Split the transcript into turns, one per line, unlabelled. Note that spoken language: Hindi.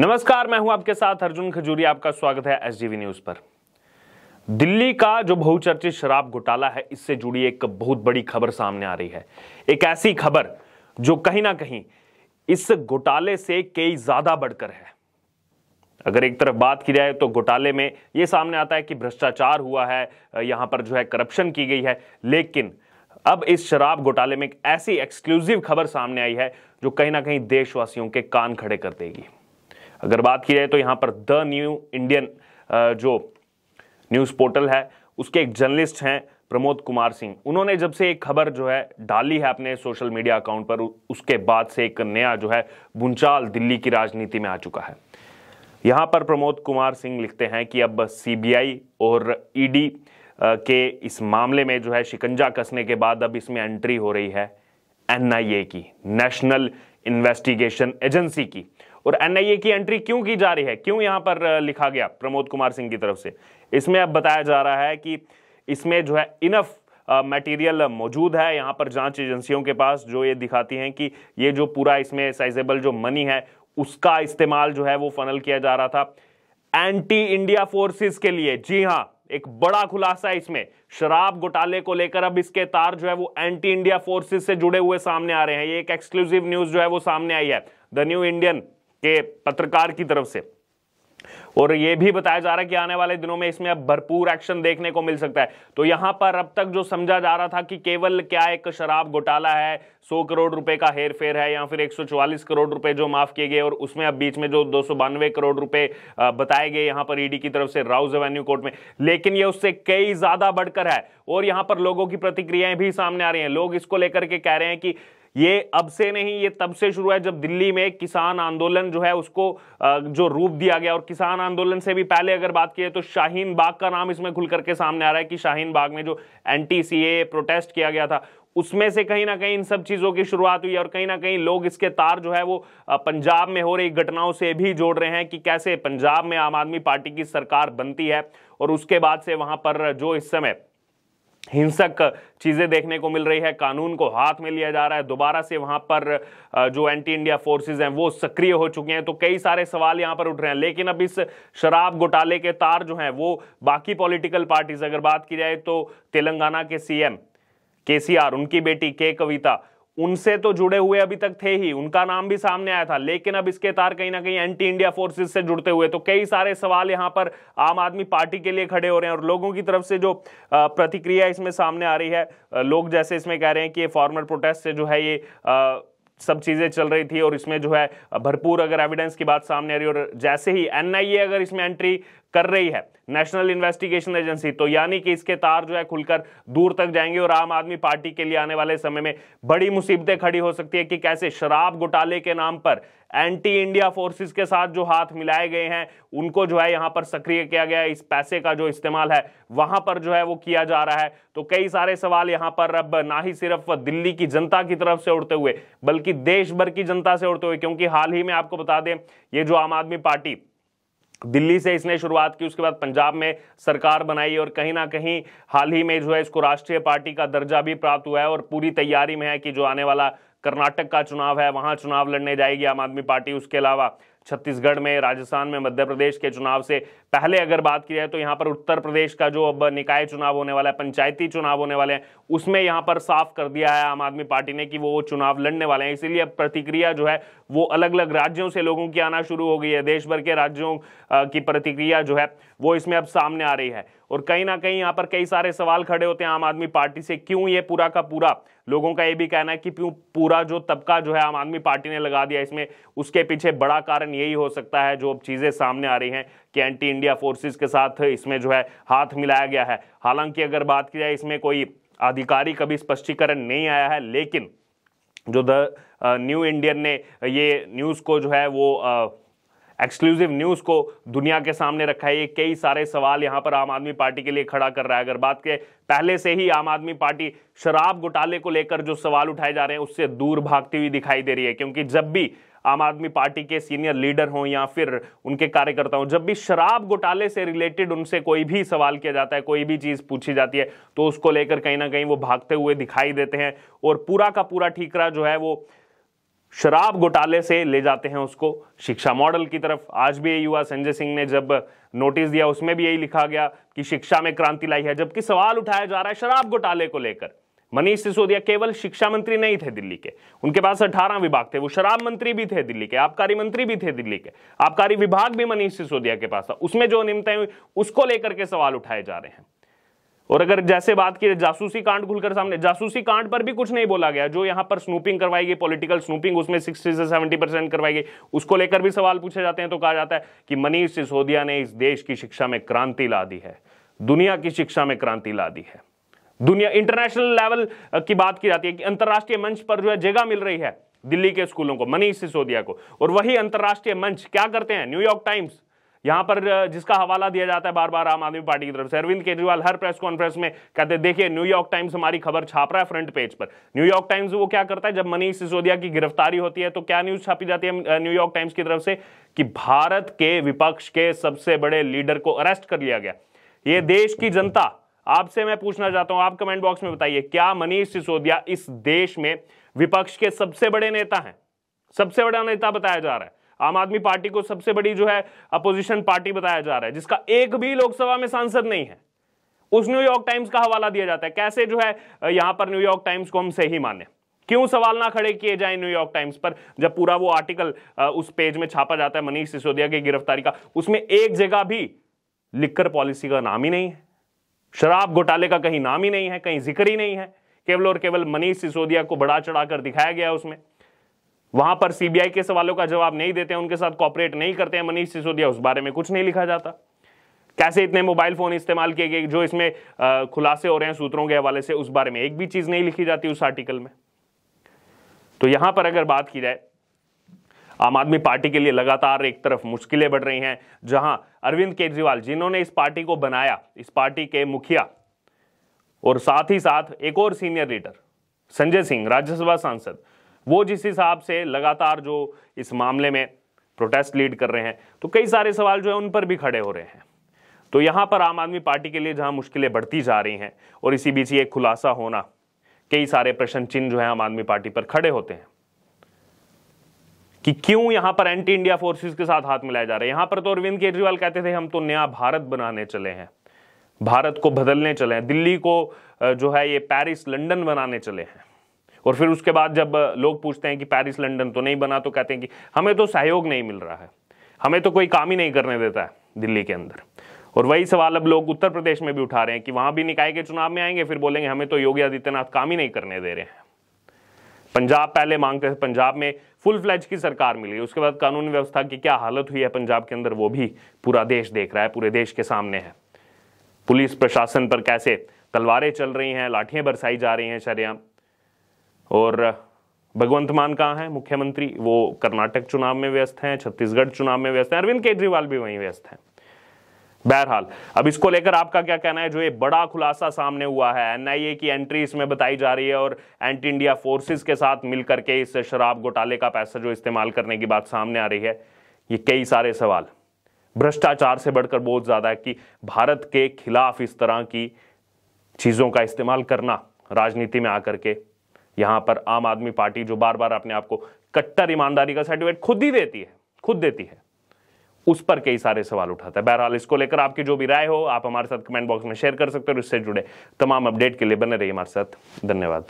नमस्कार मैं हूं आपके साथ अर्जुन खजूरी आपका स्वागत है एस न्यूज पर दिल्ली का जो बहुचर्चित शराब घोटाला है इससे जुड़ी एक बहुत बड़ी खबर सामने आ रही है एक ऐसी खबर जो कहीं ना कहीं इस घोटाले से कई ज्यादा बढ़कर है अगर एक तरफ बात की जाए तो घोटाले में यह सामने आता है कि भ्रष्टाचार हुआ है यहां पर जो है करप्शन की गई है लेकिन अब इस शराब घोटाले में एक ऐसी एक्सक्लूसिव खबर सामने आई है जो कहीं ना कहीं देशवासियों के कान खड़े कर देगी अगर बात की जाए तो यहाँ पर द न्यू इंडियन जो न्यूज़ पोर्टल है उसके एक जर्नलिस्ट हैं प्रमोद कुमार सिंह उन्होंने जब से एक खबर जो है डाली है अपने सोशल मीडिया अकाउंट पर उसके बाद से एक नया जो है भूंचाल दिल्ली की राजनीति में आ चुका है यहाँ पर प्रमोद कुमार सिंह लिखते हैं कि अब सीबीआई और ईडी के इस मामले में जो है शिकंजा कसने के बाद अब इसमें एंट्री हो रही है एनआईए की नेशनल इन्वेस्टिगेशन एजेंसी की और एनआईए की एंट्री क्यों की जा रही है क्यों यहां पर लिखा गया प्रमोद कुमार सिंह की तरफ से इसमें अब बताया जा रहा है कि इसमें जो है इनफ मटेरियल मौजूद है यहाँ पर जांच एजेंसियों के पास जो ये दिखाती हैं कि ये जो पूरा इसमें साइजेबल जो मनी है उसका इस्तेमाल जो है वो फनल किया जा रहा था एंटी इंडिया फोर्सेस के लिए जी हाँ एक बड़ा खुलासा इसमें शराब घोटाले को लेकर अब इसके तार जो है वो एंटी इंडिया फोर्सेस से जुड़े हुए सामने आ रहे हैं ये एक एक्सक्लूसिव न्यूज जो है वो सामने आई है द न्यू इंडियन के पत्रकार की तरफ से और यह भी बताया जा रहा है कि आने वाले दिनों में इसमें अब भरपूर एक्शन देखने को मिल सकता है तो यहां पर अब तक जो समझा जा रहा था कि केवल क्या एक शराब घोटाला है 100 करोड़ रुपए का हेर फेर है या फिर 144 करोड़ रुपए जो माफ किए गए और उसमें अब बीच में जो दो करोड़ रुपए बताए गए यहां पर ईडी e की तरफ से राउज एवेन्यू कोर्ट में लेकिन यह उससे कई ज्यादा बढ़कर है और यहां पर लोगों की प्रतिक्रियाएं भी सामने आ रही हैं लोग इसको लेकर के कह रहे हैं कि ये अब से नहीं ये तब से शुरू है जब दिल्ली में किसान आंदोलन जो है उसको जो रूप दिया गया और किसान आंदोलन से भी पहले अगर बात की तो शाहीन बाग का नाम इसमें खुल करके सामने आ रहा है कि शाहीन बाग में जो एन सी प्रोटेस्ट किया गया था उसमें से कहीं ना कहीं इन सब चीज़ों की शुरुआत हुई और कहीं ना कहीं लोग इसके तार जो है वो पंजाब में हो रही घटनाओं से भी जोड़ रहे हैं कि कैसे पंजाब में आम आदमी पार्टी की सरकार बनती है और उसके बाद से वहां पर जो इस समय हिंसक चीज़ें देखने को मिल रही है कानून को हाथ में लिया जा रहा है दोबारा से वहाँ पर जो एंटी इंडिया फोर्सेज हैं वो सक्रिय हो चुके हैं तो कई सारे सवाल यहाँ पर उठ रहे हैं लेकिन अब इस शराब घोटाले के तार जो हैं वो बाकी पॉलिटिकल पार्टीज अगर बात की जाए तो तेलंगाना के सीएम केसीआर उनकी बेटी के कविता उनसे तो जुड़े हुए अभी तक थे ही उनका नाम भी सामने आया था लेकिन अब इसके तार कहीं ना कहीं एंटी इंडिया फोर्सेस से जुड़ते हुए तो कई सारे सवाल यहां पर आम आदमी पार्टी के लिए खड़े हो रहे हैं और लोगों की तरफ से जो प्रतिक्रिया इसमें सामने आ रही है लोग जैसे इसमें कह रहे हैं कि ये फॉर्मर प्रोटेस्ट से जो है ये आ, सब चीज़ें चल रही थी और इसमें जो है भरपूर अगर एविडेंस की बात सामने आ रही और जैसे ही एनआईए अगर इसमें एंट्री कर रही है नेशनल इन्वेस्टिगेशन एजेंसी तो यानी कि इसके तार जो है खुलकर दूर तक जाएंगे और आम आदमी पार्टी के लिए आने वाले समय में बड़ी मुसीबतें खड़ी हो सकती है कि कैसे शराब घोटाले के नाम पर एंटी इंडिया फोर्सेस के साथ जो हाथ मिलाए गए हैं उनको जो है यहां पर सक्रिय किया गया इस पैसे का जो इस्तेमाल है वहां पर जो है वो किया जा रहा है तो कई सारे सवाल यहाँ पर अब ना ही सिर्फ दिल्ली की जनता की तरफ से उड़ते हुए बल्कि देश भर की जनता से उड़ते हुए क्योंकि हाल ही में आपको बता दें ये जो आम आदमी पार्टी दिल्ली से इसने शुरुआत की उसके बाद पंजाब में सरकार बनाई और कहीं ना कहीं हाल ही में जो है इसको राष्ट्रीय पार्टी का दर्जा भी प्राप्त हुआ है और पूरी तैयारी में है कि जो आने वाला कर्नाटक का चुनाव है वहां चुनाव लड़ने जाएगी आम आदमी पार्टी उसके अलावा छत्तीसगढ़ में राजस्थान में मध्य प्रदेश के चुनाव से पहले अगर बात की जाए तो यहाँ पर उत्तर प्रदेश का जो अब निकाय चुनाव होने वाला है पंचायती चुनाव होने वाले हैं उसमें यहाँ पर साफ कर दिया है आम आदमी पार्टी ने कि वो चुनाव लड़ने वाले हैं इसीलिए अब प्रतिक्रिया जो है वो अलग अलग राज्यों से लोगों की आना शुरू हो गई है देश भर के राज्यों की प्रतिक्रिया जो है वो इसमें अब सामने आ रही है और कहीं ना कहीं यहाँ पर कई सारे सवाल खड़े होते हैं आम आदमी पार्टी से क्यों ये पूरा का पूरा लोगों का ये भी कहना है कि पूरा जो तबका जो है आम आदमी पार्टी ने लगा दिया इसमें उसके पीछे बड़ा कारण यही हो सकता है जो अब चीज़ें सामने आ रही हैं कि एंटी इंडिया फोर्सेस के साथ इसमें जो है हाथ मिलाया गया है हालांकि अगर बात की जाए इसमें कोई आधिकारिक अभी स्पष्टीकरण नहीं आया है लेकिन जो द न्यू इंडियन ने ये न्यूज़ को जो है वो एक्सक्लूसिव न्यूज को दुनिया के सामने रखा है ये कई सारे सवाल यहाँ पर आम आदमी पार्टी के लिए खड़ा कर रहा है अगर बात के पहले से ही आम आदमी पार्टी शराब घोटाले को लेकर जो सवाल उठाए जा रहे हैं उससे दूर भागती हुई दिखाई दे रही है क्योंकि जब भी आम आदमी पार्टी के सीनियर लीडर हों या फिर उनके कार्यकर्ता हों जब भी शराब घोटाले से रिलेटेड उनसे कोई भी सवाल किया जाता है कोई भी चीज़ पूछी जाती है तो उसको लेकर कहीं ना कहीं वो भागते हुए दिखाई देते हैं और पूरा का पूरा ठीकरा जो है वो शराब घोटाले से ले जाते हैं उसको शिक्षा मॉडल की तरफ आज भी यही हुआ संजय सिंह ने जब नोटिस दिया उसमें भी यही लिखा गया कि शिक्षा में क्रांति लाई है जबकि सवाल उठाया जा रहा है शराब घोटाले को लेकर मनीष सिसोदिया केवल शिक्षा मंत्री नहीं थे दिल्ली के उनके पास 18 विभाग थे वो शराब मंत्री भी थे दिल्ली के आबकारी मंत्री भी थे दिल्ली के आबकारी विभाग भी मनीष सिसोदिया के पास था उसमें जो नियमतें हुई उसको लेकर के सवाल उठाए जा रहे हैं और अगर जैसे बात की जासूसी कांड खुलकर सामने जासूसी कांड पर भी कुछ नहीं बोला गया जो यहां पर स्नूपिंग करवाई गई पॉलिटिकल स्नूपिंग उसमें 60 से 70 परसेंट करवाई गई उसको लेकर भी सवाल पूछे जाते हैं तो कहा जाता है कि मनीष सिसोदिया ने इस देश की शिक्षा में क्रांति ला दी है दुनिया की शिक्षा में क्रांति ला दी है दुनिया इंटरनेशनल लेवल की बात की जाती है कि अंतर्राष्ट्रीय मंच पर जो है जगह मिल रही है दिल्ली के स्कूलों को मनीष सिसोदिया को और वही अंतर्राष्ट्रीय मंच क्या करते हैं न्यूयॉर्क टाइम्स यहां पर जिसका हवाला दिया जाता है बार बार आम आदमी पार्टी की तरफ से अरविंद केजरीवाल हर प्रेस कॉन्फ्रेंस में कहते हैं देखिए न्यूयॉर्क टाइम्स हमारी खबर छाप रहा है फ्रंट पेज पर न्यूयॉर्क टाइम्स वो क्या करता है जब मनीष सिसोदिया की गिरफ्तारी होती है तो क्या न्यूज छापी जाती है न्यूयॉर्क टाइम्स की तरफ से कि भारत के विपक्ष के सबसे बड़े लीडर को अरेस्ट कर लिया गया ये देश की जनता आपसे मैं पूछना चाहता हूं आप कमेंट बॉक्स में बताइए क्या मनीष सिसोदिया इस देश में विपक्ष के सबसे बड़े नेता हैं सबसे बड़ा नेता बताया जा रहा है आम आदमी पार्टी को सबसे बड़ी जो है अपोजिशन पार्टी बताया जा रहा है जिसका एक भी लोकसभा में सांसद नहीं है उस न्यूयॉर्क टाइम्स का हवाला दिया जाता है कैसे जो है यहां पर न्यूयॉर्क टाइम्स को हम सही माने क्यों सवाल ना खड़े किए जाए न्यूयॉर्क टाइम्स पर जब पूरा वो आर्टिकल उस पेज में छापा जाता है मनीष सिसोदिया की गिरफ्तारी का उसमें एक जगह भी लिखकर पॉलिसी का नाम ही नहीं है शराब घोटाले का कहीं नाम ही नहीं है कहीं जिक्र ही नहीं है केवल और केवल मनीष सिसोदिया को बड़ा चढ़ाकर दिखाया गया उसमें वहां पर सीबीआई के सवालों का जवाब नहीं देते हैं उनके साथ कॉपरेट नहीं करते हैं मनीष सिसोदिया उस बारे में कुछ नहीं लिखा जाता कैसे इतने मोबाइल फोन इस्तेमाल किए गए जो इसमें खुलासे हो रहे हैं सूत्रों के हवाले से उस बारे में एक भी चीज नहीं लिखी जाती उस आर्टिकल में तो यहां पर अगर बात की जाए आम आदमी पार्टी के लिए लगातार एक तरफ मुश्किलें बढ़ रही हैं जहां अरविंद केजरीवाल जिन्होंने इस पार्टी को बनाया इस पार्टी के मुखिया और साथ ही साथ एक और सीनियर लीडर संजय सिंह राज्यसभा सांसद वो जिस हिसाब से लगातार जो इस मामले में प्रोटेस्ट लीड कर रहे हैं तो कई सारे सवाल जो है उन पर भी खड़े हो रहे हैं तो यहां पर आम आदमी पार्टी के लिए जहां मुश्किलें बढ़ती जा रही हैं और इसी बीच ये खुलासा होना कई सारे प्रश्न चिन्ह जो है आम आदमी पार्टी पर खड़े होते हैं कि क्यों यहां पर एंटी इंडिया फोर्सेस के साथ हाथ मिलाए जा रहे हैं यहां पर तो अरविंद केजरीवाल कहते थे हम तो नया भारत बनाने चले हैं भारत को बदलने चले हैं दिल्ली को जो है ये पेरिस लंदन बनाने चले हैं और फिर उसके बाद जब लोग पूछते हैं कि पेरिस लंदन तो नहीं बना तो कहते हैं कि हमें तो सहयोग नहीं मिल रहा है हमें तो कोई काम ही नहीं करने देता है दिल्ली के अंदर और वही सवाल अब लोग उत्तर प्रदेश में भी उठा रहे हैं कि वहां भी निकाय के चुनाव में आएंगे फिर बोलेंगे हमें तो योगी आदित्यनाथ काम ही नहीं करने दे रहे हैं पंजाब पहले मांगते थे पंजाब में फुल फ्लैज की सरकार मिली उसके बाद कानून व्यवस्था की क्या हालत हुई है पंजाब के अंदर वो भी पूरा देश देख रहा है पूरे देश के सामने है पुलिस प्रशासन पर कैसे तलवारें चल रही हैं लाठियां बरसाई जा रही हैं शरियाम और भगवंत मान कहाँ हैं मुख्यमंत्री वो कर्नाटक चुनाव में व्यस्त हैं छत्तीसगढ़ चुनाव में व्यस्त हैं अरविंद केजरीवाल भी वहीं व्यस्त हैं बहरहाल अब इसको लेकर आपका क्या कहना है जो ये बड़ा खुलासा सामने हुआ है एनआईए की एंट्री इसमें बताई जा रही है और एंटी इंडिया फोर्सेस के साथ मिलकर के इस शराब घोटाले का पैसा जो इस्तेमाल करने की बात सामने आ रही है ये कई सारे सवाल भ्रष्टाचार से बढ़कर बहुत ज़्यादा है कि भारत के खिलाफ इस तरह की चीज़ों का इस्तेमाल करना राजनीति में आकर के यहां पर आम आदमी पार्टी जो बार बार अपने आपको कट्टर ईमानदारी का सर्टिफिकेट खुद ही देती है खुद देती है उस पर कई सारे सवाल उठाता है बहरहाल इसको लेकर आपकी जो भी राय हो आप हमारे साथ कमेंट बॉक्स में शेयर कर सकते हो और इससे जुड़े तमाम अपडेट के लिए बने रहिए हमारे साथ धन्यवाद